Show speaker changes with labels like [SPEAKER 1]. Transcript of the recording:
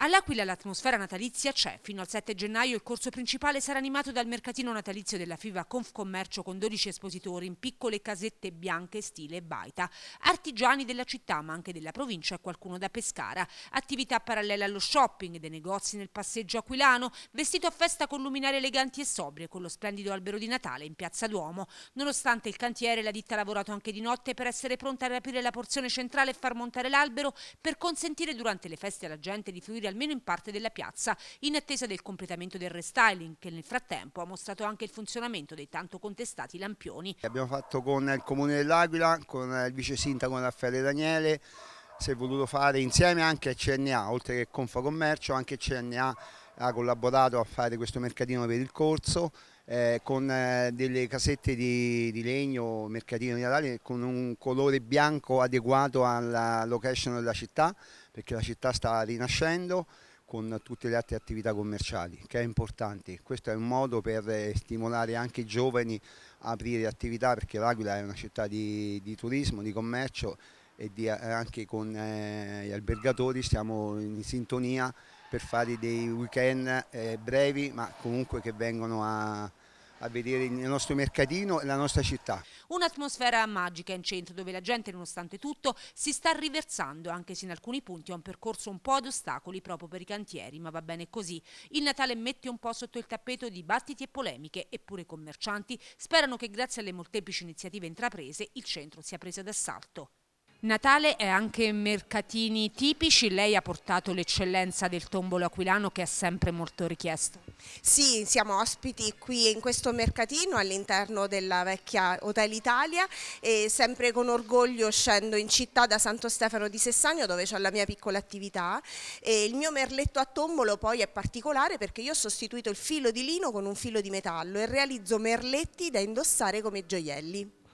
[SPEAKER 1] All'Aquila l'atmosfera natalizia c'è. Fino al 7 gennaio il corso principale sarà animato dal mercatino natalizio della FIVA Confcommercio con 12 espositori in piccole casette bianche stile baita. Artigiani della città ma anche della provincia e qualcuno da Pescara. Attività parallela allo shopping, dei negozi nel passeggio aquilano, vestito a festa con luminare eleganti e sobrie con lo splendido albero di Natale in Piazza Duomo. Nonostante il cantiere la ditta ha lavorato anche di notte per essere pronta a riaprire la porzione centrale e far montare l'albero per consentire durante le feste alla gente di fruire fuori almeno in parte della piazza, in attesa del completamento del restyling, che nel frattempo ha mostrato anche il funzionamento dei tanto contestati lampioni.
[SPEAKER 2] Abbiamo fatto con il Comune dell'Aquila, con il vice sindaco Raffaele Daniele, si è voluto fare insieme anche a CNA, oltre che Confa anche CNA ha collaborato a fare questo mercatino per il corso eh, con eh, delle casette di, di, legno, mercatino di Natale con un colore bianco adeguato alla location della città perché la città sta rinascendo con tutte le altre attività commerciali, che è importante. Questo è un modo per eh, stimolare anche i giovani a aprire attività, perché l'Aquila è una città di, di turismo, di commercio e di, eh, anche con eh, gli albergatori siamo in sintonia per fare dei weekend eh, brevi, ma comunque che vengono a a vedere il nostro mercatino e la nostra città.
[SPEAKER 1] Un'atmosfera magica in centro dove la gente nonostante tutto si sta riversando anche se in alcuni punti ha un percorso un po' ad ostacoli proprio per i cantieri ma va bene così. Il Natale mette un po' sotto il tappeto dibattiti e polemiche eppure i commercianti sperano che grazie alle molteplici iniziative intraprese il centro sia preso d'assalto. Natale è anche mercatini tipici, lei ha portato l'eccellenza del tombolo aquilano che è sempre molto richiesto.
[SPEAKER 3] Sì, siamo ospiti qui in questo mercatino all'interno della vecchia Hotel Italia e sempre con orgoglio scendo in città da Santo Stefano di Sessagno dove ho la mia piccola attività e il mio merletto a tombolo poi è particolare perché io ho sostituito il filo di lino con un filo di metallo e realizzo merletti da indossare come gioielli.